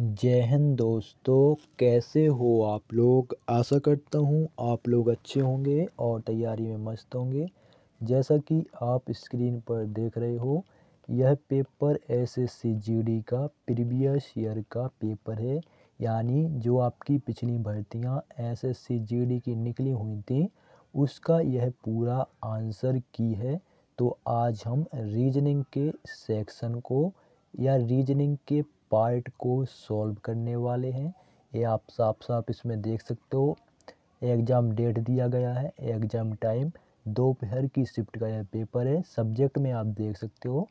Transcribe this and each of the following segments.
जय हिंद दोस्तों कैसे हो आप लोग आशा करता हूँ आप लोग अच्छे होंगे और तैयारी में मस्त होंगे जैसा कि आप स्क्रीन पर देख रहे हो यह पेपर एसएससी जीडी का प्रीवियस ईयर का पेपर है यानी जो आपकी पिछली भर्तियाँ एसएससी जीडी की निकली हुई थी उसका यह पूरा आंसर की है तो आज हम रीजनिंग के सेक्शन को या रीजनिंग के पार्ट को सॉल्व करने वाले हैं ये आप साफ साफ इसमें देख सकते हो एग्ज़ाम डेट दिया गया है एग्ज़ाम टाइम दोपहर की शिफ्ट का यह पेपर है सब्जेक्ट में आप देख सकते हो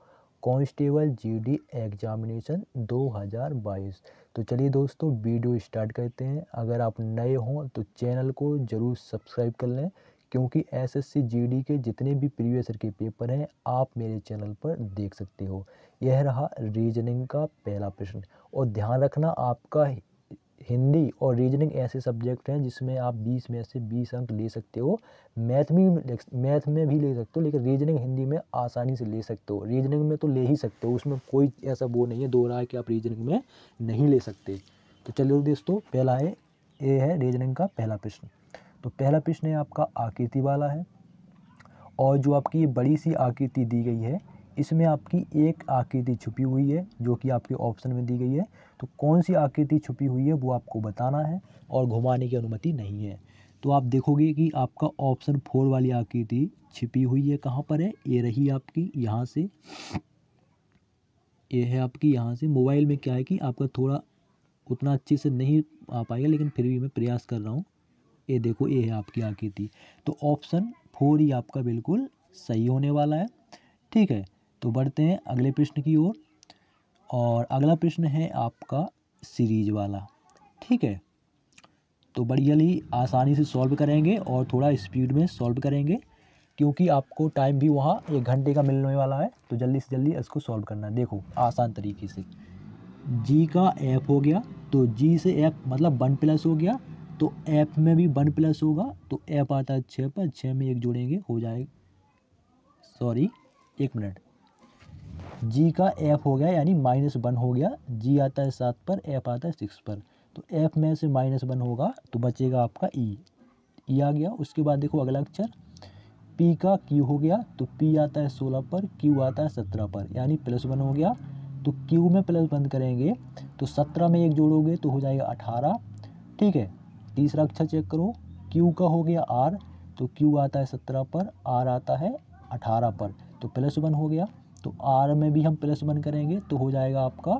कांस्टेबल जीडी एग्जामिनेशन 2022 तो चलिए दोस्तों वीडियो स्टार्ट करते हैं अगर आप नए हों तो चैनल को ज़रूर सब्सक्राइब कर लें क्योंकि एसएससी जीडी के जितने भी प्रीवियस ईयर के पेपर हैं आप मेरे चैनल पर देख सकते हो यह रहा रीजनिंग का पहला प्रश्न और ध्यान रखना आपका हिंदी और रीजनिंग ऐसे सब्जेक्ट हैं जिसमें आप 20 में से 20 अंक ले सकते हो मैथ में मैथ में भी ले सकते हो लेकिन रीजनिंग हिंदी में आसानी से ले सकते हो रीजनिंग में तो ले ही सकते हो उसमें कोई ऐसा वो नहीं है दो रहा कि आप रीजनिंग में नहीं ले सकते तो चलो दोस्तों पहला है ये है रीजनिंग का पहला प्रश्न तो पहला प्रश्न है आपका आकृति वाला है और जो आपकी ये बड़ी सी आकृति दी गई है इसमें आपकी एक आकृति छुपी हुई है जो कि आपके ऑप्शन में दी गई है तो कौन सी आकृति छुपी हुई है वो आपको बताना है और घुमाने की अनुमति नहीं है तो आप देखोगे कि आपका ऑप्शन फोर वाली आकृति छिपी हुई है कहाँ पर है ये रही आपकी यहाँ से ये है आपकी यहाँ से मोबाइल में क्या है कि आपका थोड़ा उतना अच्छे से नहीं आ पाएगा लेकिन फिर भी मैं प्रयास कर रहा हूँ ये देखो ये है आपकी आकृति तो ऑप्शन फोर ही आपका बिल्कुल सही होने वाला है ठीक है तो बढ़ते हैं अगले प्रश्न की ओर और, अगला प्रश्न है आपका सीरीज वाला ठीक है तो बढ़िया ही आसानी से सॉल्व करेंगे और थोड़ा स्पीड में सॉल्व करेंगे क्योंकि आपको टाइम भी वहाँ एक घंटे का मिलने वाला है तो जल्दी से जल्दी इसको सॉल्व करना है देखो आसान तरीके से जी का एफ हो गया तो जी से एफ मतलब वन प्लस हो गया तो एफ में भी वन प्लस होगा तो एफ आता है छः पर छः में एक जोड़ेंगे हो जाएगा सॉरी एक मिनट जी का एफ हो गया यानी माइनस वन हो गया जी आता है सात पर एफ आता है सिक्स पर तो एफ में से माइनस वन होगा तो बचेगा आपका ई e। ई e आ गया उसके बाद देखो अगला अक्षर पी का क्यू हो गया तो पी आता है सोलह पर क्यू आता है सत्रह पर यानी प्लस वन हो गया तो क्यू में प्लस बंद करेंगे तो सत्रह में एक जोड़ोगे तो हो जाएगा अठारह ठीक है तीसरा अक्षर चेक करो क्यू का हो गया आर तो क्यू आता है सत्रह पर आर आता है अठारह पर तो प्लस वन हो गया तो आर में भी हम प्लस वन करेंगे तो हो जाएगा आपका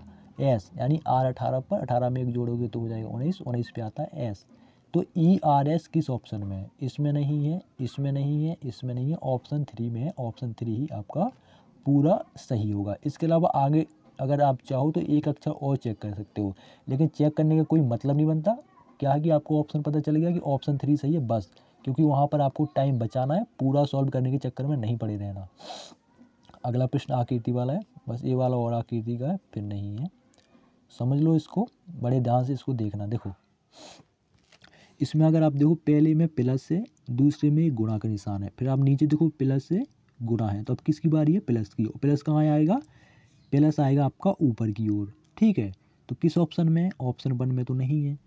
एस यानी आर अठारह पर अठारह में एक जोड़ोगे तो हो जाएगा उन्नीस उन्नीस पे आता है एस तो ई आर एस किस ऑप्शन में है इसमें नहीं है इसमें नहीं है इसमें नहीं है ऑप्शन थ्री में है ऑप्शन थ्री ही आपका पूरा सही होगा इसके अलावा आगे अगर आप चाहो तो एक अक्षर और चेक कर सकते हो लेकिन चेक करने का कोई मतलब नहीं बनता क्या है कि आपको ऑप्शन पता चल गया कि ऑप्शन थ्री सही है बस क्योंकि वहाँ पर आपको टाइम बचाना है पूरा सॉल्व करने के चक्कर में नहीं पड़े रहना अगला प्रश्न आकृति वाला है बस ये वाला और आकृति का है फिर नहीं है समझ लो इसको बड़े ध्यान से इसको देखना देखो इसमें अगर आप देखो पहले में प्लस से दूसरे में गुणा का निशान है फिर आप नीचे देखो प्लस से गुणा है तो अब किसकी बारी है प्लस की प्लस कहाँ आएगा प्लस आएगा आपका ऊपर की ओर ठीक है तो किस ऑप्शन में ऑप्शन वन में तो नहीं है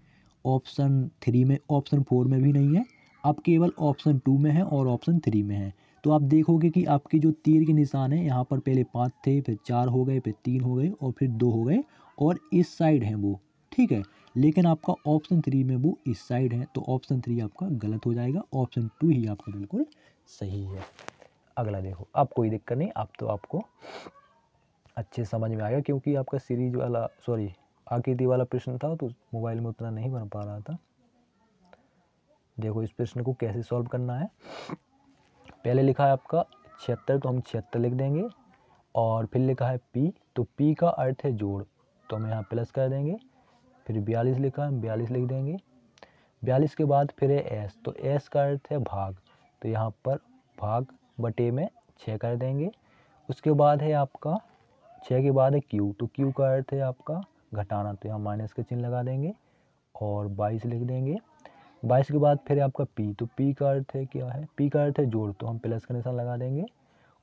ऑप्शन थ्री में ऑप्शन फोर में भी नहीं है अब केवल ऑप्शन टू में है और ऑप्शन थ्री में है तो आप देखोगे कि आपके जो तीर के निशान हैं यहाँ पर पहले पाँच थे फिर चार हो गए फिर तीन हो गए और फिर दो हो गए और इस साइड हैं वो ठीक है लेकिन आपका ऑप्शन थ्री में वो इस साइड है तो ऑप्शन थ्री आपका गलत हो जाएगा ऑप्शन टू ही आपका बिल्कुल सही है अगला देखो अब कोई दिक्कत नहीं अब तो आपको अच्छे समझ में आएगा क्योंकि आपका सीरीज वाला सॉरी आकृति वाला प्रश्न था तो मोबाइल में उतना नहीं बन पा रहा था देखो इस प्रश्न को कैसे सॉल्व करना है पहले लिखा है आपका छिहत्तर तो हम छिहत्तर लिख देंगे और फिर लिखा है पी तो पी का अर्थ है जोड़ तो हम यहाँ प्लस कर देंगे फिर बयालीस लिखा हम बयालीस लिख देंगे बयालीस के बाद फिर है एस तो एस का अर्थ है भाग तो यहाँ पर भाग बटे में छः कर देंगे उसके बाद है आपका छः के बाद है क्यू तो क्यू का अर्थ है आपका घटाना तो यहाँ माइनस का चिन्ह लगा देंगे और बाईस लिख देंगे बाईस के बाद फिर आपका पी तो पी का अर्थ है क्या है पी का अर्थ है जोड़ तो हम प्लस का निशान लगा देंगे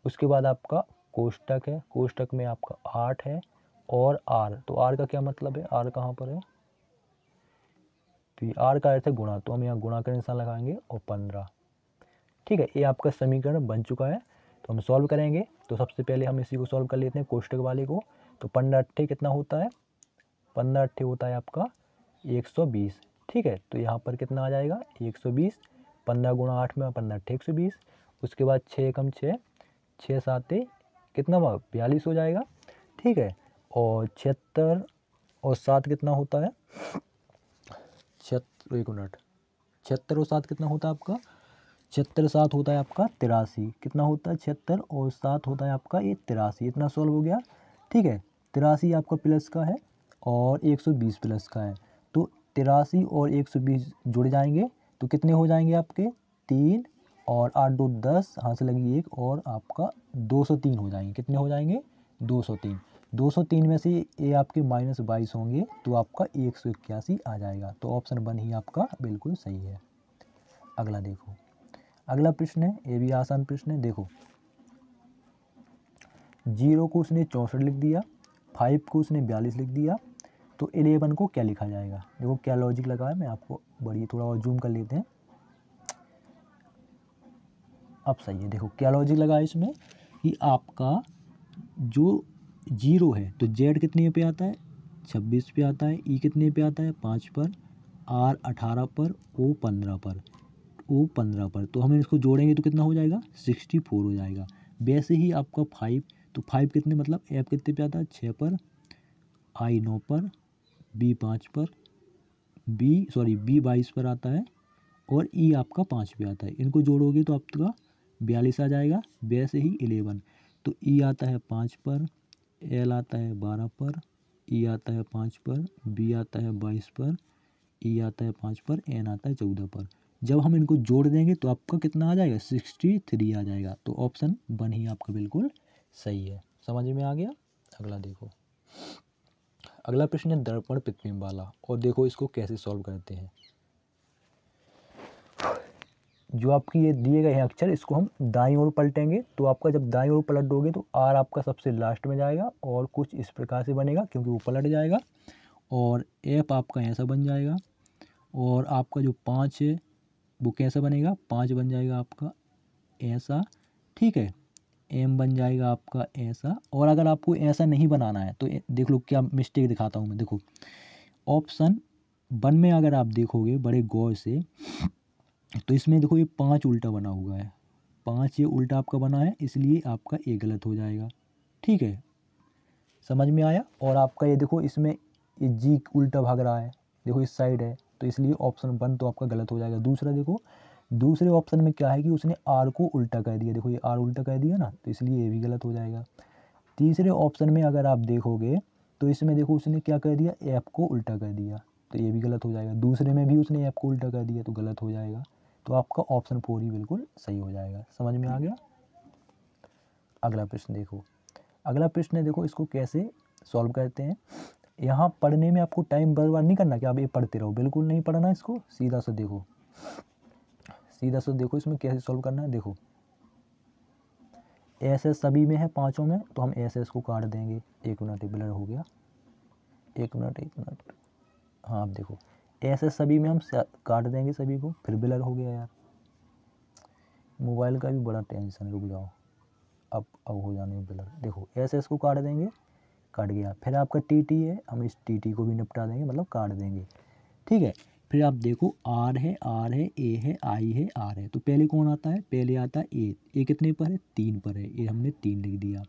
उसके बाद आपका कोष्टक है कोष्टक में आपका आठ है और आर तो आर का क्या मतलब है आर कहाँ पर है तो आर का अर्थ है गुणा तो हम यहाँ गुणा का निशान लगाएंगे और पंद्रह ठीक है ये आपका समीकरण बन चुका है तो हम सॉल्व करेंगे तो सबसे पहले हम इसी को सॉल्व कर लेते हैं कोष्टक वाले को तो पंद्रह अट्ठे कितना होता है पंद्रह अट्ठे होता है आपका एक सौ बीस ठीक है तो यहाँ पर कितना आ जाएगा एक सौ बीस पंद्रह गुणा आठ में पंद्रह अट्ठे एक सौ बीस उसके बाद छः कम छः छः सात कितना हुआ बयालीस हो जाएगा ठीक है और छिहत्तर और सात कितना होता है छिहत्तर एक मिनट छिहत्तर और सात कितना होता है आपका छिहत्तर सात होता है आपका तिरासी कितना होता है छिहत्तर और सात होता है आपका ये तिरासी इतना सॉल्व हो गया ठीक है तिरासी आपका प्लस का है और 120 प्लस का है तो तिरासी और 120 जुड़ जाएंगे तो कितने हो जाएंगे आपके तीन और आठ दो दस हाथ से लगी एक और आपका 203 हो जाएंगे कितने हो जाएंगे 203 203 में से ये आपके माइनस बाईस होंगे तो आपका एक सौ इक्यासी आ जाएगा तो ऑप्शन वन ही आपका बिल्कुल सही है अगला देखो अगला प्रश्न है ये भी आसान प्रश्न है देखो जीरो को उसने चौंसठ लिख दिया फाइव को उसने बयालीस लिख दिया तो एलेवन को क्या लिखा जाएगा देखो क्या लॉजिक लगा है मैं आपको बढ़िया थोड़ा और जूम कर लेते हैं अब सही है देखो क्या लॉजिक लगा है इसमें कि आपका जो जीरो है तो जेड कितने पे आता है छब्बीस पे आता है ई e कितने पे आता है पाँच पर आर अठारह पर ओ पंद्रह पर ओ पंद्रह पर तो हम इसको जोड़ेंगे तो कितना हो जाएगा सिक्सटी फोर हो जाएगा वैसे ही आपका फाइव तो फाइव कितने मतलब एफ कितने पे आता है छः पर आई नौ पर बी पाँच पर बी सॉरी बी बाईस पर आता है और ई आपका पाँच पे आता है इनको जोड़ोगे तो आपका बयालीस आ जाएगा वैसे ही इलेवन तो ई आता है पाँच पर एल आता है बारह पर ई आता है पाँच पर बी आता है बाईस पर ई आता है पाँच पर एन आता है चौदह पर जब हम इनको जोड़ देंगे तो आपका कितना आ जाएगा सिक्सटी थ्री आ जाएगा तो ऑप्शन वन ही आपका बिल्कुल सही है समझ में आ गया अगला देखो अगला प्रश्न है दर्पण वाला और देखो इसको कैसे सॉल्व करते हैं जो आपकी ये दिए गए हैं अक्षर इसको हम दाई ओर पलटेंगे तो आपका जब दाई ओर पलट दोगे तो आर आपका सबसे लास्ट में जाएगा और कुछ इस प्रकार से बनेगा क्योंकि वो पलट जाएगा और एफ आपका ऐसा बन जाएगा और आपका जो पाँच है वो कैसा बनेगा पाँच बन जाएगा आपका ऐसा ठीक है एम बन जाएगा आपका ऐसा और अगर आपको ऐसा नहीं बनाना है तो देख लो क्या मिस्टेक दिखाता हूँ मैं देखो ऑप्शन वन में अगर आप देखोगे बड़े गौर से तो इसमें देखो ये पाँच उल्टा बना हुआ है पाँच ये उल्टा आपका बना है इसलिए आपका ये गलत हो जाएगा ठीक है समझ में आया और आपका ये देखो इसमें ये जी उल्टा भाग रहा है देखो इस साइड है तो इसलिए ऑप्शन वन तो आपका गलत हो जाएगा दूसरा देखो दूसरे ऑप्शन में क्या है कि उसने आर को उल्टा कर दिया देखो ये आर उल्टा कर दिया ना तो इसलिए ये भी गलत हो जाएगा तीसरे ऑप्शन में अगर आप देखोगे तो इसमें देखो उसने क्या कर दिया ऐप को उल्टा कर दिया तो ये भी गलत हो जाएगा दूसरे में भी उसने ऐप को उल्टा कर दिया तो गलत हो जाएगा तो आपका ऑप्शन फोर ही बिल्कुल सही हो जाएगा समझ में आ गया अगला प्रश्न देखो अगला प्रश्न देखो इसको कैसे सॉल्व करते हैं यहाँ पढ़ने में आपको टाइम बर्बाद नहीं करना कि आप ये पढ़ते रहो बिल्कुल नहीं पढ़ना इसको सीधा सा देखो सीधा सा देखो इसमें कैसे सॉल्व करना है देखो एस एस सभी में है पाँचों में तो हम एस एस को काट देंगे एक मिनट एक ब्लर हो गया एक मिनट एक मिनट हाँ आप देखो एस एस सभी में हम काट देंगे सभी को फिर ब्लर हो गया यार मोबाइल का भी बड़ा टेंशन है रुक जाओ अब अब हो जाने ब्लर देखो एस एस को काट देंगे काट गया फिर आपका टी टी है हम इस टी टी को भी निपटा देंगे मतलब काट देंगे ठीक है फिर आप देखो आर है आर है ए है आई है आर है तो पहले कौन आता है पहले आता है ए ए कितने पर है तीन पर है ये हमने तीन लिख दिया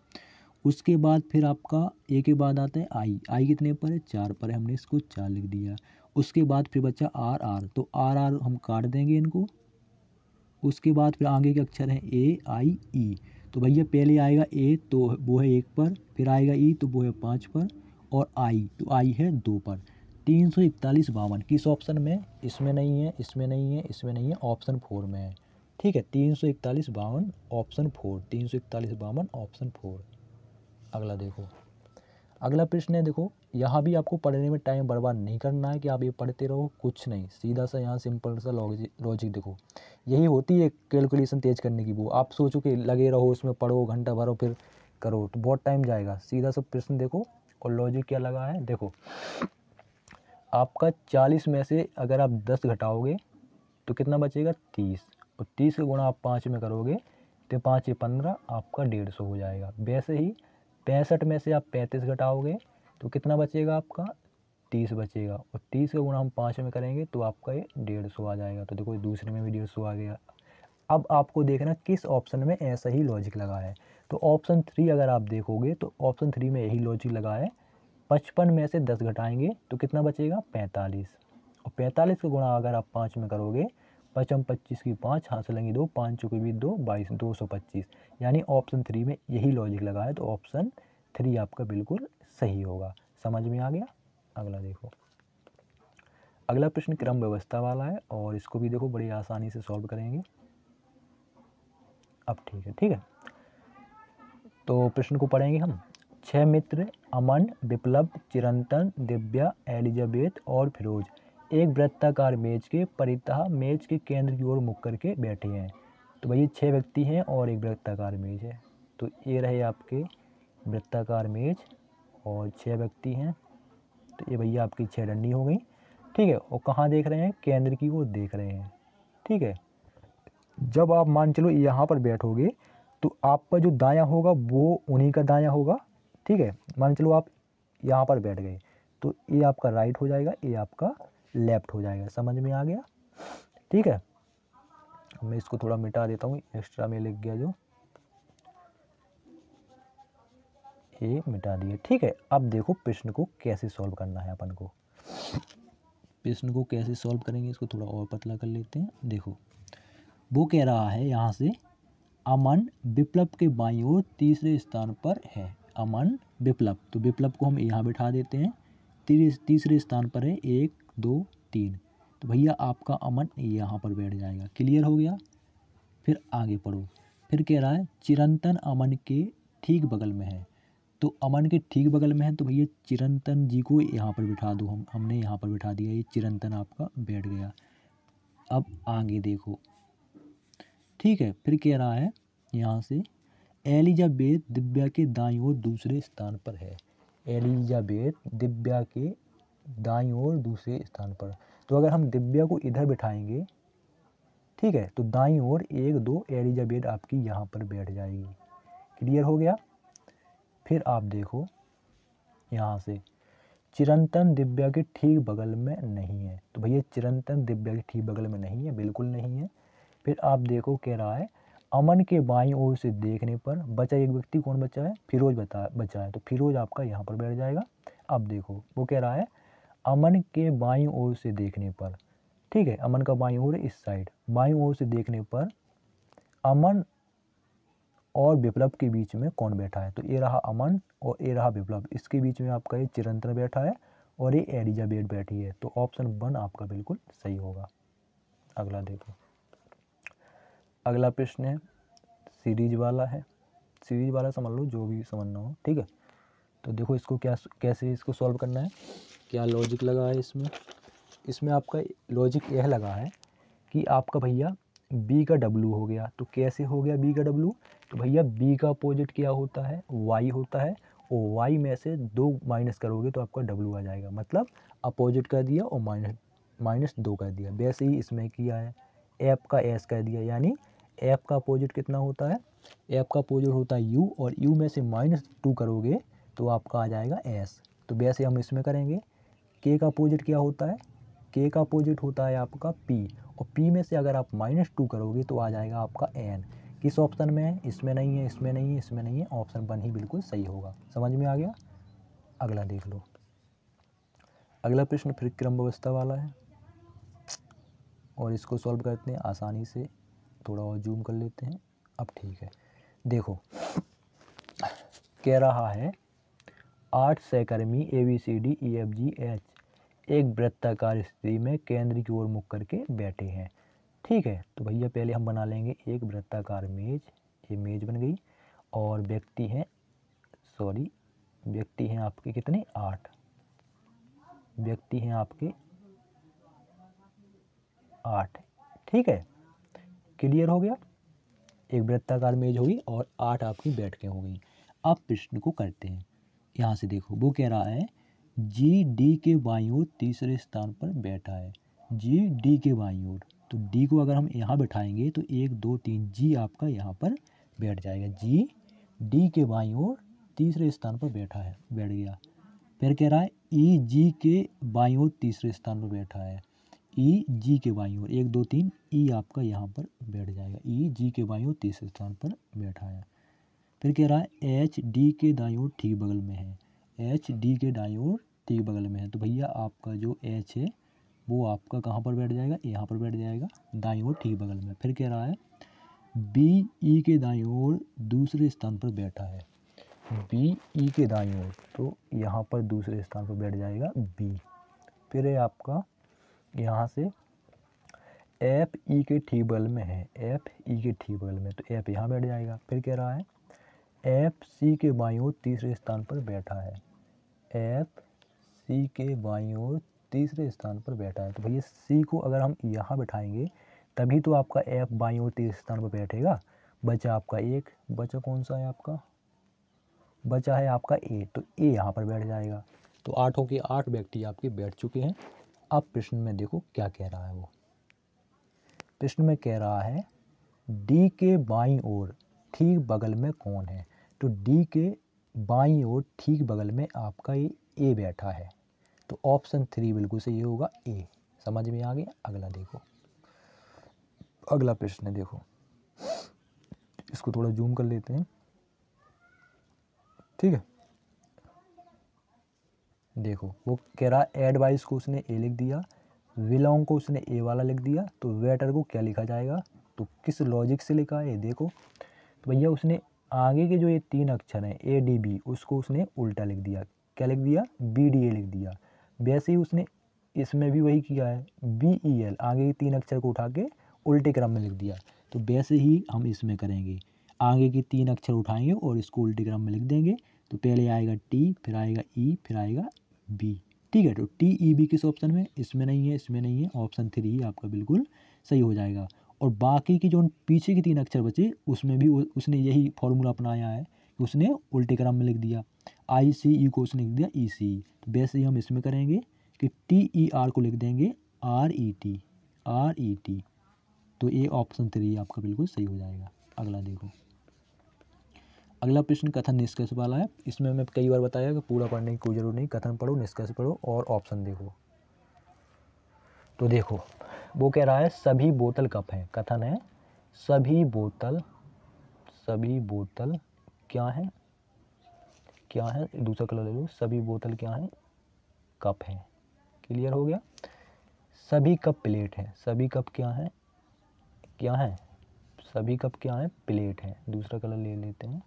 उसके बाद फिर आपका ए के बाद आता है आई आई कितने पर है चार पर है हमने इसको चार लिख दिया उसके बाद फिर बच्चा आर आर तो आर आर हम काट देंगे इनको उसके बाद फिर आगे के अक्षर हैं ए आई ई तो भैया पहले आएगा ए तो वो है एक पर फिर आएगा ई तो वो है पाँच पर और आई तो आई है दो पर तीन सौ इकतालीस बावन किस ऑप्शन में इसमें नहीं है इसमें नहीं है इसमें नहीं है ऑप्शन फोर में है ठीक है तीन सौ इकतालीस बावन ऑप्शन फोर तीन सौ इकतालीस बावन ऑप्शन फोर अगला देखो अगला प्रश्न है देखो यहाँ भी आपको पढ़ने में टाइम बर्बाद नहीं करना है कि आप ये पढ़ते रहो कुछ नहीं सीधा सा यहाँ सिंपल सा लॉजिक देखो यही होती है कैलकुलेशन तेज करने की वो आप सोचो कि लगे रहो उसमें पढ़ो घंटा भरो फिर करो तो बहुत टाइम जाएगा सीधा सा प्रश्न देखो और लॉजिक क्या लगा है देखो आपका चालीस में से अगर आप दस घटाओगे तो कितना बचेगा तीस और तीस का गुणा आप पाँच में करोगे तो पाँच या पंद्रह आपका डेढ़ सौ हो जाएगा वैसे ही पैंसठ में से आप पैंतीस घटाओगे तो कितना बचेगा आपका तीस बचेगा और तीस का गुणा हम पाँच में करेंगे तो आपका ये डेढ़ सौ आ जाएगा तो देखो दूसरे में भी डेढ़ सौ आ गया अब आपको देखना किस ऑप्शन में ऐसा ही लॉजिक लगा है तो ऑप्शन थ्री अगर आप देखोगे तो ऑप्शन थ्री में यही लॉजिक लगा है पचपन में से दस घटाएंगे तो कितना बचेगा पैंतालीस और पैंतालीस का गुणा अगर आप पाँच में करोगे पचम पच्चीस की पाँच हाथ लेंगे दो पाँच चौके भी दो बाईस दो सौ पच्चीस यानी ऑप्शन थ्री में यही लॉजिक लगा है तो ऑप्शन थ्री आपका बिल्कुल सही होगा समझ में आ गया अगला देखो अगला प्रश्न क्रम व्यवस्था वाला है और इसको भी देखो बड़ी आसानी से सॉल्व करेंगे अब ठीक है ठीक है तो प्रश्न को पढ़ेंगे हम छह मित्र अमन विप्लव चिरंतन दिव्या एलिजाबेथ और फिरोज एक वृत्ताकार मेज के परितः मेज के केंद्र की ओर मुख करके बैठे हैं तो भाई ये छः व्यक्ति हैं और एक वृत्ताकार मेज है तो ये रहे आपके वृत्ताकार मेज और छः व्यक्ति हैं तो ये भैया आपकी छः डंडी हो गई ठीक है और कहाँ देख रहे हैं केंद्र की ओर देख रहे हैं ठीक है जब आप मान चलो यहाँ पर बैठोगे तो आपका जो दाया होगा वो उन्हीं का दाया होगा ठीक है मान चलो आप यहाँ पर बैठ गए तो ये आपका राइट हो जाएगा ये आपका लेफ्ट हो जाएगा समझ में आ गया ठीक है मैं इसको थोड़ा मिटा देता हूँ एक्स्ट्रा में लिख गया जो ये मिटा दिए ठीक है अब देखो प्रश्न को कैसे सॉल्व करना है अपन को प्रश्न को कैसे सॉल्व करेंगे इसको थोड़ा और पतला कर लेते हैं देखो वो कह रहा है यहाँ से अमन विप्लव के बाई ओर तीसरे स्थान पर है अमन विप्लव तो विप्लव को हम यहाँ बैठा देते हैं तीसरे स्थान पर है एक दो तीन तो भैया आपका अमन यहाँ पर बैठ जाएगा क्लियर हो गया फिर आगे पढ़ो फिर कह रहा है चिरंतन अमन के ठीक बगल में है तो अमन के ठीक बगल में है तो भैया चिरंतन जी को यहाँ पर बिठा दो हम हमने यहाँ पर बिठा दिया ये चिरंतन आपका बैठ गया अब आगे देखो ठीक है फिर कह रहा है यहाँ से एलिजाबेथ दिव्या के दाई ओर दूसरे स्थान पर है एलिजाबेथ दिव्या के दाई ओर दूसरे स्थान पर तो अगर हम दिव्या को इधर बिठाएंगे ठीक है तो दाई ओर एक दो एलिजाबेथ आपकी यहाँ पर बैठ जाएगी क्लियर हो गया फिर आप देखो यहाँ से चिरंतन दिव्या के ठीक बगल में नहीं है तो भैया चिरंतन दिव्या के ठीक बगल में नहीं है बिल्कुल नहीं है फिर आप देखो कह रहा है अमन के बाई ओर से देखने पर बचा एक व्यक्ति कौन बचा है फिरोज बता बचा है तो फिरोज आपका यहाँ पर बैठ जाएगा अब देखो वो कह रहा है अमन के बाई ओर से देखने पर ठीक है अमन का बाई ओर इस साइड बाई ओर से देखने पर अमन और विप्लव के बीच में कौन बैठा है तो ये रहा अमन और ये रहा विप्लव इसके बीच में आपका ये चिरंतन बैठा है और ये एलिजाबेथ बैठी है तो ऑप्शन वन आपका बिल्कुल सही होगा अगला देखो अगला प्रश्न है सीरीज वाला है सीरीज वाला समझ लो जो भी समझना हो ठीक है तो देखो इसको क्या कैसे इसको सॉल्व करना है क्या लॉजिक लगा है इसमें इसमें आपका लॉजिक यह लगा है कि आपका भैया बी का डब्लू हो गया तो कैसे हो गया बी का डब्लू तो भैया बी का अपोजिट क्या होता है वाई होता है और वाई में से दो माइनस करोगे तो आपका डब्लू आ जाएगा मतलब अपोजिट कर दिया और माइनस माइनस दो कर दिया वैसे ही इसमें किया है ऐप का एस कर दिया यानी एफ का अपोजिट कितना होता है एफ का अपोजिट होता है यू और यू में से माइनस टू करोगे तो आपका आ जाएगा एस तो वैसे हम इसमें करेंगे के का अपोजिट क्या होता है के का अपोजिट होता है आपका पी और पी में से अगर आप माइनस टू करोगे तो आ जाएगा आपका एन किस ऑप्शन में है इसमें नहीं है इसमें नहीं है इसमें नहीं है ऑप्शन वन ही बिल्कुल सही होगा समझ में आ गया अगला देख लो अगला प्रश्न फिर क्रम व्यवस्था वाला है और इसको सॉल्व करते हैं आसानी से थोड़ा और जूम कर लेते हैं अब ठीक है देखो कह रहा है आठ सहकर्मी A B C D E F G H एक वृत्ताकार स्थिति में केंद्र की ओर मुख करके बैठे हैं ठीक है तो भैया पहले हम बना लेंगे एक वृत्ताकार मेज ये मेज बन गई और व्यक्ति हैं सॉरी व्यक्ति हैं आपके कितने आठ व्यक्ति हैं आपके आठ ठीक है क्लियर हो गया एक वृत्ताकार मेज होगी और आठ आपकी बैठकें होगी अब प्रश्न को करते हैं यहाँ से देखो वो कह रहा है जी डी के बाई ओर तीसरे स्थान पर बैठा है जी डी के बाई ओर तो डी को अगर हम यहाँ बैठाएंगे तो एक दो तीन जी आपका यहाँ पर बैठ जाएगा जी डी के बाई ओर तीसरे स्थान पर बैठा है बैठ गया फिर कह रहा है ई जी के बाई ओर तीसरे स्थान पर बैठा है ई जी के बाई और एक दो तीन ई आपका यहाँ पर बैठ जाएगा ई जी के बाई और तीसरे स्थान पर बैठा है फिर कह रहा है एच डी के दाई और ठीक बगल में है एच डी के दाई और ठीक बगल में है तो भैया आपका जो एच है वो आपका कहाँ पर बैठ जाएगा यहाँ पर बैठ जाएगा दाई और ठीक बगल में फिर कह रहा है बी ई के दाई और दूसरे स्थान पर बैठा है बी ई के दाई और तो यहाँ पर दूसरे स्थान पर बैठ जाएगा बी फिर है आपका यहाँ से एफ ई e के टेबल में है एफ ई e के टेबल में तो एफ यहाँ बैठ जाएगा फिर कह रहा है एफ सी के बाई ओर तीसरे स्थान पर बैठा है एफ सी के बाई ओर तीसरे स्थान पर बैठा है तो भैया सी को अगर हम यहाँ बैठाएंगे तभी तो आपका एफ बाई ओर तीसरे स्थान पर बैठेगा बचा आपका एक बचा कौन सा है आपका बचा है आपका ए तो ए यहाँ पर बैठ जाएगा तो आठों के आठ व्यक्ति आपके बैठ चुके हैं अब प्रश्न में देखो क्या कह रहा है वो प्रश्न में कह रहा है डी के बाई और ठीक बगल में कौन है तो डी के बाई और ठीक बगल में आपका ये ए बैठा है तो ऑप्शन थ्री बिल्कुल सही होगा ए समझ में आ गया अगला देखो अगला प्रश्न है देखो इसको थोड़ा जूम कर लेते हैं ठीक है देखो वो कह रहा एडवाइस को उसने ए लिख दिया विलोंग को उसने ए वाला लिख दिया तो वेटर को क्या लिखा जाएगा तो किस लॉजिक से लिखा है देखो तो भैया उसने आगे के जो ये तीन अक्षर हैं ए डी बी उसको उसने उल्टा लिख दिया क्या लिख दिया बी डी ए लिख दिया वैसे ही उसने इसमें भी वही किया है बी ई एल आगे के तीन अक्षर को उठा के उल्टे क्रम में लिख दिया तो वैसे ही हम इसमें करेंगे आगे के तीन अक्षर उठाएंगे और इसको उल्टे क्रम में लिख देंगे तो पहले आएगा टी फिर आएगा ई e, फिर आएगा बी ठीक है तो टी ई बी किस ऑप्शन में इसमें नहीं है इसमें नहीं है ऑप्शन थ्री ही आपका बिल्कुल सही हो जाएगा और बाकी के जो पीछे के तीन अक्षर बचे उसमें भी उसने यही फॉर्मूला अपनाया है कि उसने उल्टे क्रम में लिख दिया आई सी ई को उसने लिख दिया ई सी ई तो वैसे ही हम इसमें करेंगे कि टी ई आर को लिख देंगे R E T R E T तो ये ऑप्शन थ्री आपका बिल्कुल सही हो जाएगा अगला देखो अगला प्रश्न कथन निष्कर्ष वाला है इसमें हमें कई बार बताया कि पूरा पढ़ने की कोई जरूरत नहीं कथन पढ़ो निष्कर्ष पढ़ो और ऑप्शन देखो तो देखो वो कह रहा है सभी बोतल कप हैं कथन है सभी बोतल सभी बोतल क्या है क्या है दूसरा कलर ले लो सभी बोतल क्या है कप हैं क्लियर हो गया सभी कप प्लेट हैं सभी कप क्या है क्या है सभी कप क्या है प्लेट है दूसरा कलर ले लेते हैं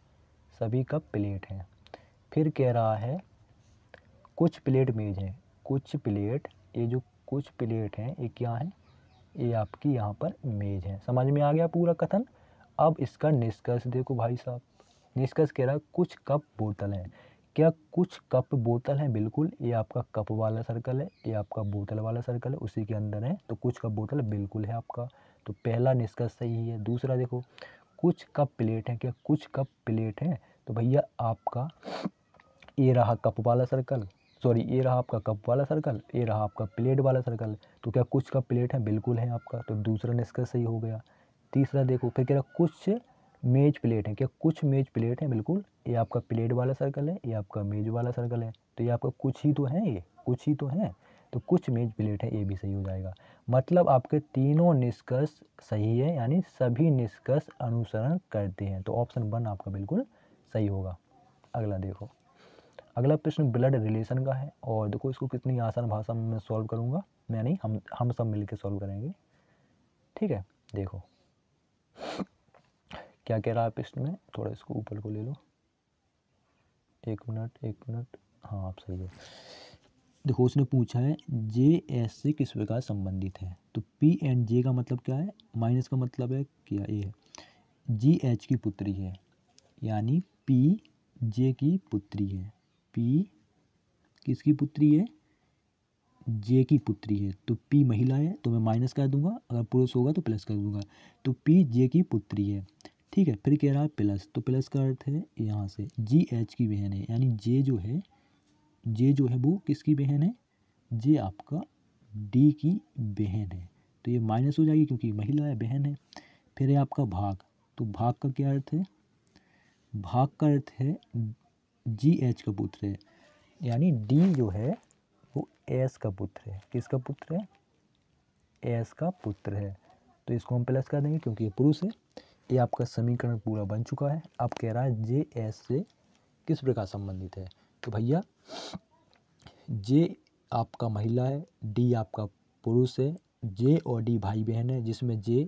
सभी कप प्लेट हैं फिर कह रहा है कुछ प्लेट मेज हैं कुछ प्लेट ये जो कुछ प्लेट हैं ये क्या है ये आपकी यहाँ पर मेज है समझ में आ गया पूरा कथन अब इसका निष्कर्ष देखो भाई साहब निष्कर्ष कह रहा है कुछ कप बोतल हैं क्या कुछ कप बोतल हैं बिल्कुल ये आपका कप वाला सर्कल है ये आपका बोतल वाला सर्कल है उसी के अंदर है तो कुछ कप बोतल बिल्कुल है आपका तो पहला निष्कर्ष सही है दूसरा देखो कुछ कप प्लेट हैं क्या कुछ कप प्लेट हैं तो भैया आपका ये रहा कप वाला सर्कल सॉरी ये रहा आपका कप वाला सर्कल ये रहा आपका प्लेट वाला सर्कल तो क्या कुछ कप प्लेट है बिल्कुल है आपका तो दूसरा निष्कर्ष सही हो गया तीसरा देखो फिर कह रहा कुछ मेज प्लेट है क्या कुछ मेज प्लेट है बिल्कुल ये आपका प्लेट वाला सर्कल है ये आपका मेज वाला सर्कल है तो ये आपका कुछ ही तो है ये कुछ ही तो है तो कुछ मेज प्लेट है ये भी सही हो जाएगा मतलब आपके तीनों निष्कर्ष सही है यानी सभी निष्कर्ष अनुसरण करते हैं तो ऑप्शन वन आपका बिल्कुल सही होगा अगला देखो अगला प्रश्न ब्लड रिलेशन का है और देखो इसको कितनी आसान भाषा में मैं सॉल्व करूँगा मैं नहीं हम हम सब मिल सॉल्व करेंगे ठीक है देखो क्या कह रहा है प्रश्न में थोड़ा इसको ऊपर को ले लो एक मिनट एक मिनट हाँ आप सही हो देखो उसने पूछा है जे एस से किस प्रकार संबंधित है तो पी एंड जे का मतलब क्या है माइनस का मतलब है क्या ए है जी एच की पुत्री है यानी पी जे की पुत्री है पी किसकी पुत्री है जे की पुत्री है तो पी महिला है तो मैं माइनस कर दूंगा अगर पुरुष होगा तो प्लस कर दूंगा तो पी जे की पुत्री है ठीक है फिर कह रहा है प्लस तो प्लस का अर्थ है यहाँ से जी एच की बहन है यानी जे जो है जे जो है वो किसकी बहन है जे आपका डी की बहन है तो ये माइनस हो जाएगी क्योंकि महिला है बहन है फिर है आपका भाग तो भाग का क्या अर्थ है भाग का अर्थ है जी एच का पुत्र है यानी डी जो है वो एस का पुत्र है किसका पुत्र है एस का पुत्र है तो इसको हम प्लस कर देंगे क्योंकि ये पुरुष है ये आपका समीकरण पूरा बन चुका है अब कह रहा है जे एस से किस प्रकार संबंधित है तो भैया जे आपका महिला है डी आपका पुरुष है जे और डी भाई बहन है जिसमें जे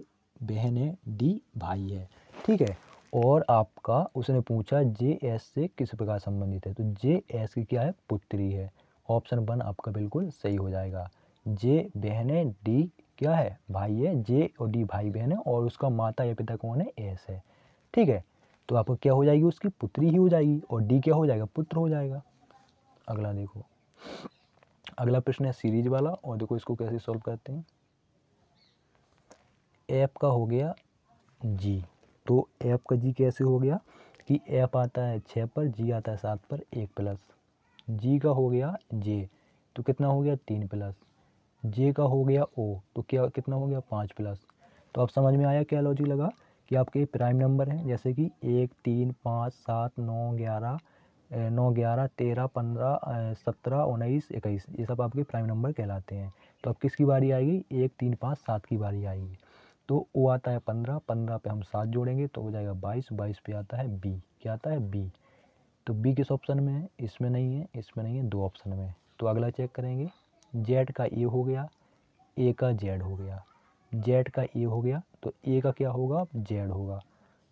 बहन है डी भाई है ठीक है और आपका उसने पूछा जे एस से किस प्रकार संबंधित है तो जे एस की क्या है पुत्री है ऑप्शन वन आपका बिल्कुल सही हो जाएगा जे बहन है डी क्या है भाई है जे और डी भाई बहन है और उसका माता या पिता कौन है एस है ठीक है तो आपको क्या हो जाएगी उसकी पुत्री ही हो जाएगी और डी क्या हो जाएगा पुत्र हो जाएगा अगला देखो अगला प्रश्न है सीरीज वाला और देखो इसको कैसे सॉल्व करते हैं ऐप का हो गया जी तो ऐप का जी कैसे हो गया कि ऐप आता है छः पर जी आता है सात पर एक प्लस जी का हो गया जे तो कितना हो गया तीन प्लस जे का हो गया ओ तो क्या कितना हो गया पाँच प्लस तो आप समझ में आया क्या लॉजिक लगा कि आपके प्राइम नंबर हैं जैसे कि एक तीन पाँच सात नौ ग्यारह नौ ग्यारह तेरह पंद्रह सत्रह उन्नीस इक्कीस ये सब आपके प्राइम नंबर कहलाते हैं तो अब किसकी बारी आएगी एक तीन पाँच सात की बारी आएगी तो वो आता है पंद्रह पंद्रह पे हम सात जोड़ेंगे तो हो जाएगा बाईस बाईस पे आता है बी क्या आता है बी तो बी किस ऑप्शन में है इसमें नहीं है इसमें नहीं है दो ऑप्शन में तो अगला चेक करेंगे जेड का ए हो गया ए का जेड हो गया जेड का ए हो गया तो ए का क्या होगा जेड होगा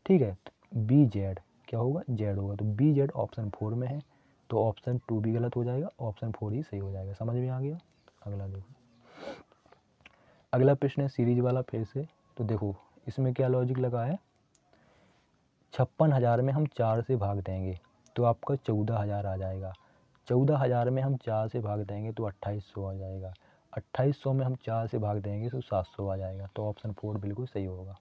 ठीक है बी तो जेड क्या होगा जेड होगा तो बी जेड ऑप्शन फोर में है तो ऑप्शन टू भी गलत हो जाएगा ऑप्शन फोर ही सही हो जाएगा समझ में आ गया अगला देखो अगला प्रश्न है सीरीज वाला फिर से तो देखो इसमें क्या लॉजिक लगा है छप्पन हज़ार में हम चार से भाग देंगे तो आपका चौदह हज़ार आ जाएगा चौदह हज़ार में हम चार से भाग देंगे तो अट्ठाईस सौ आ जाएगा अट्ठाईस सौ में हम चार से भाग देंगे तो सात सौ आ जाएगा तो ऑप्शन फोर बिल्कुल सही होगा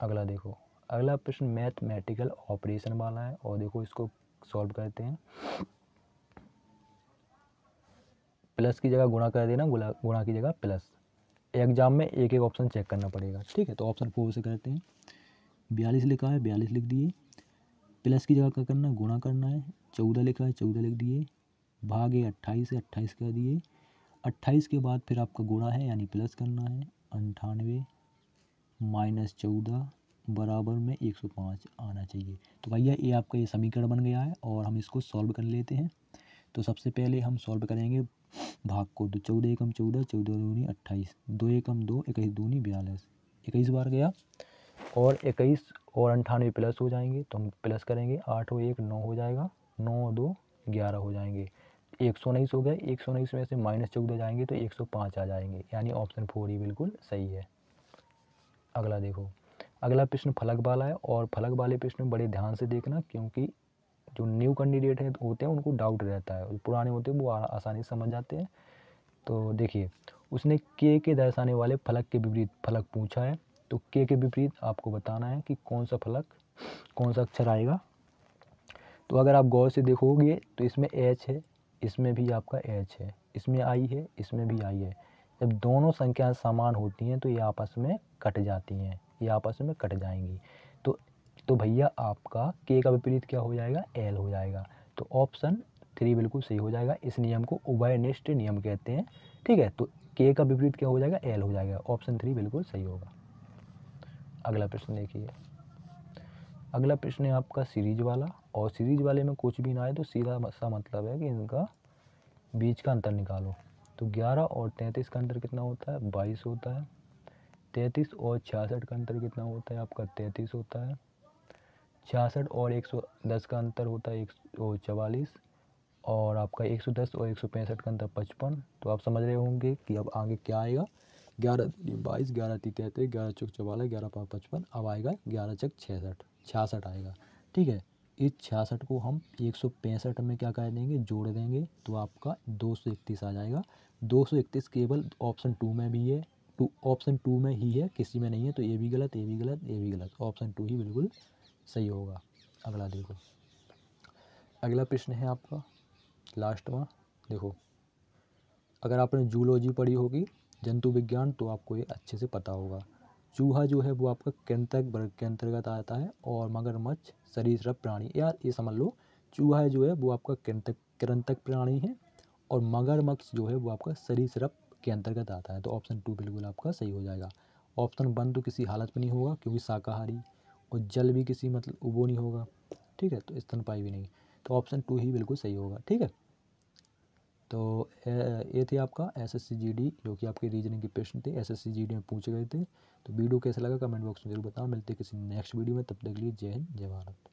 अगला देखो अगला प्रश्न मैथमेटिकल ऑपरेशन वाला है और देखो इसको सॉल्व करते हैं प्लस की जगह गुणा कर देना गुणा गुणा की जगह प्लस एग्जाम में एक एक ऑप्शन चेक करना पड़ेगा ठीक है तो ऑप्शन फोर से करते हैं बयालीस लिखा है बयालीस लिख दिए प्लस की जगह क्या करना है गुणा करना है चौदह लिखा है चौदह लिख दिए भागे अट्ठाईस है अट्ठाईस कर दिए अट्ठाईस के बाद फिर आपका गुणा है यानी प्लस करना है अंठानवे माइनस चौदह बराबर में एक सौ पाँच आना चाहिए तो भैया ये आपका ये समीकरण बन गया है और हम इसको सॉल्व कर लेते हैं तो सबसे पहले हम सॉल्व करेंगे भाग को तो चौदह एकम चौदह चौदह दूनी अट्ठाईस दो एकम दो इक्कीस दूनी बयालीस इक्कीस बार गया और इक्कीस और अंठानवे प्लस हो जाएंगे तो हम प्लस करेंगे आठ और एक नौ हो जाएगा नौ दो ग्यारह हो जाएंगे एक सौ उन्नीस हो गए एक सौ उन्नीस में से माइनस चौदह जाएंगे तो एक सौ पाँच आ जाएंगे यानी ऑप्शन फोर ही बिल्कुल सही है अगला देखो अगला प्रश्न फलक वाला है और फलक वाले प्रश्न बड़े ध्यान से देखना क्योंकि जो न्यू कैंडिडेट हैं होते हैं उनको डाउट रहता है पुराने होते हैं वो आसानी से समझ जाते हैं तो देखिए उसने के के दर्शाने वाले फलक के विपरीत फलक पूछा है तो के के विपरीत आपको बताना है कि कौन सा फलक कौन सा अक्षर आएगा तो अगर आप गौर से देखोगे तो इसमें एच है इसमें भी आपका एच है इसमें आई है इसमें भी आई है जब दोनों संख्याएं समान होती हैं तो ये आपस में कट जाती हैं ये आपस में कट जाएंगी तो तो भैया आपका के का विपरीत क्या हो जाएगा एल हो जाएगा तो ऑप्शन थ्री बिल्कुल सही हो जाएगा इस नियम को उभयनिष्ठ नियम कहते हैं ठीक है तो के का विपरीत क्या हो जाएगा एल हो जाएगा ऑप्शन थ्री बिल्कुल सही होगा अगला प्रश्न देखिए अगला प्रश्न है आपका सीरीज वाला और सीरीज वाले में कुछ भी ना आए तो सीधा सा मतलब है कि इनका बीच का अंतर निकालो तो 11 और 33 का अंतर कितना होता है 22 होता है तैंतीस और छियासठ का अंतर कितना होता है आपका तैंतीस होता है छियासठ और एक सौ दस का अंतर होता है एक सौ चवालीस और आपका एक सौ दस और एक सौ पैंसठ का अंतर पचपन तो आप समझ रहे होंगे कि अब आगे क्या आएगा ग्यारह बाईस ग्यारह तीन तैंतीस ग्यारह चौक चवालीस ग्यारह पाँच पचपन अब आएगा ग्यारह चक छियासठ छियासठ आएगा ठीक है इस छियासठ को हम एक सौ पैंसठ में क्या कर देंगे जोड़ देंगे तो आपका दो सौ इकतीस आ जाएगा दो सौ इकतीस केवल ऑप्शन टू में भी है टू ऑप्शन टू में ही है किसी में नहीं है तो ये भी गलत ये भी गलत ये भी गलत ऑप्शन टू ही बिल्कुल सही होगा अगला देखो अगला प्रश्न है आपका लास्ट में देखो अगर आपने जूलॉजी पढ़ी होगी जंतु विज्ञान तो आपको ये अच्छे से पता होगा चूहा जो है वो आपका कृंतक वर्ग के अंतर्गत आता है और मगरमच्छ सरीसृप प्राणी यार ये समझ लो चूहा जो है वो आपका कृंतक कृंतक प्राणी है और मगरमच्छ जो है वो आपका सरीसृप के अंतर्गत आता है तो ऑप्शन टू बिल्कुल आपका सही हो जाएगा ऑप्शन वन तो किसी हालत में नहीं होगा क्योंकि शाकाहारी और जल भी किसी मतलब वो नहीं होगा ठीक है तो स्तनपाई भी नहीं तो ऑप्शन टू ही बिल्कुल सही होगा ठीक है तो ये थे आपका एस एस जो कि आपके रीजनिंग के प्रश्न थे एस एस में पूछे गए थे तो वीडियो कैसा लगा कमेंट बॉक्स में जरूर बताओ मिलते किसी नेक्स्ट वीडियो में तब तक के लिए जय हिंद जय भारत